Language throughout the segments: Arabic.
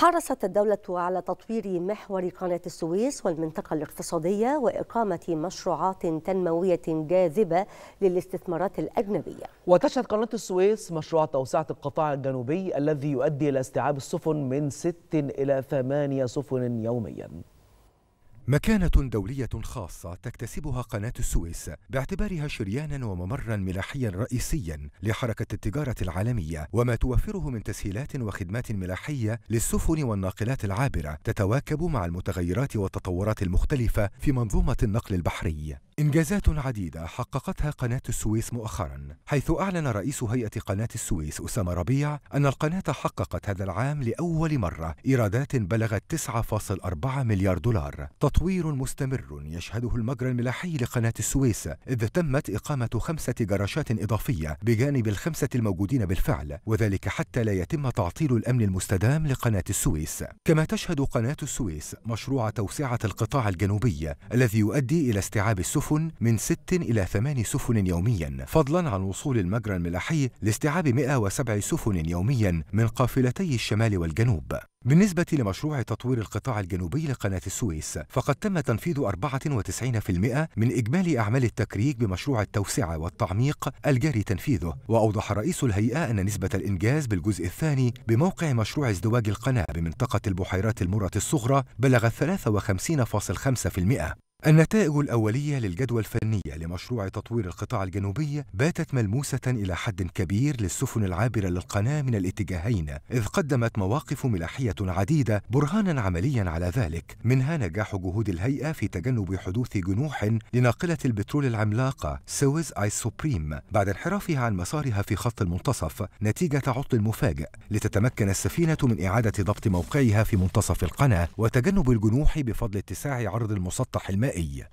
حرصت الدولة على تطوير محور قناة السويس والمنطقة الاقتصادية وإقامة مشروعات تنموية جاذبة للاستثمارات الأجنبية وتشهد قناة السويس مشروع توسعة القطاع الجنوبي الذي يؤدي إلى استيعاب السفن من 6 إلى 8 سفن يومياً مكانة دولية خاصة تكتسبها قناة السويس باعتبارها شريانا وممرا ملاحيا رئيسيا لحركة التجارة العالمية وما توفره من تسهيلات وخدمات ملاحية للسفن والناقلات العابرة تتواكب مع المتغيرات والتطورات المختلفة في منظومة النقل البحري إنجازات عديدة حققتها قناة السويس مؤخرا حيث أعلن رئيس هيئة قناة السويس أسامة ربيع أن القناة حققت هذا العام لأول مرة إيرادات بلغت 9.4 مليار دولار تطوير مستمر يشهده المجرى الملاحي لقناة السويس إذ تمت إقامة خمسة جراشات إضافية بجانب الخمسة الموجودين بالفعل وذلك حتى لا يتم تعطيل الأمن المستدام لقناة السويس كما تشهد قناة السويس مشروع توسعة القطاع الجنوبي الذي يؤدي إلى استيعاب السفن سفن من 6 إلى 8 سفن يوميا فضلا عن وصول المجرى الملاحي لاستيعاب 107 سفن يوميا من قافلتي الشمال والجنوب بالنسبة لمشروع تطوير القطاع الجنوبي لقناة السويس فقد تم تنفيذ 94% من إجمالي أعمال التكريك بمشروع التوسعة والتعميق الجاري تنفيذه وأوضح رئيس الهيئة أن نسبة الإنجاز بالجزء الثاني بموقع مشروع ازدواج القناة بمنطقة البحيرات المرة الصغرى بلغت 53.5% النتائج الأولية للجدوى الفنية لمشروع تطوير القطاع الجنوبي باتت ملموسة إلى حد كبير للسفن العابرة للقناة من الاتجاهين، إذ قدمت مواقف ملاحية عديدة برهانا عمليا على ذلك، منها نجاح جهود الهيئة في تجنب حدوث جنوح لناقلة البترول العملاقة سويز آيس سوبريم بعد انحرافها عن مسارها في خط المنتصف نتيجة عطل مفاجئ، لتتمكن السفينة من إعادة ضبط موقعها في منتصف القناة وتجنب الجنوح بفضل اتساع عرض المسطح المائي الغذائي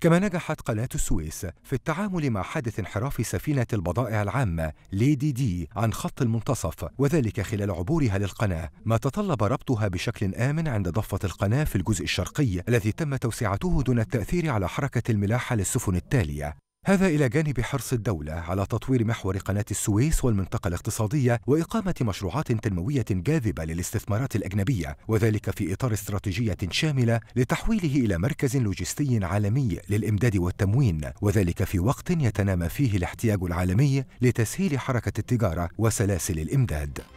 كما نجحت قناة السويس في التعامل مع حادث انحراف سفينة البضائع العامة ليدي دي عن خط المنتصف وذلك خلال عبورها للقناة ما تطلب ربطها بشكل آمن عند ضفة القناة في الجزء الشرقي الذي تم توسعته دون التأثير على حركة الملاحة للسفن التالية هذا إلى جانب حرص الدولة على تطوير محور قناة السويس والمنطقة الاقتصادية وإقامة مشروعات تنموية جاذبة للاستثمارات الأجنبية وذلك في إطار استراتيجية شاملة لتحويله إلى مركز لوجستي عالمي للإمداد والتموين وذلك في وقت يتنامى فيه الاحتياج العالمي لتسهيل حركة التجارة وسلاسل الإمداد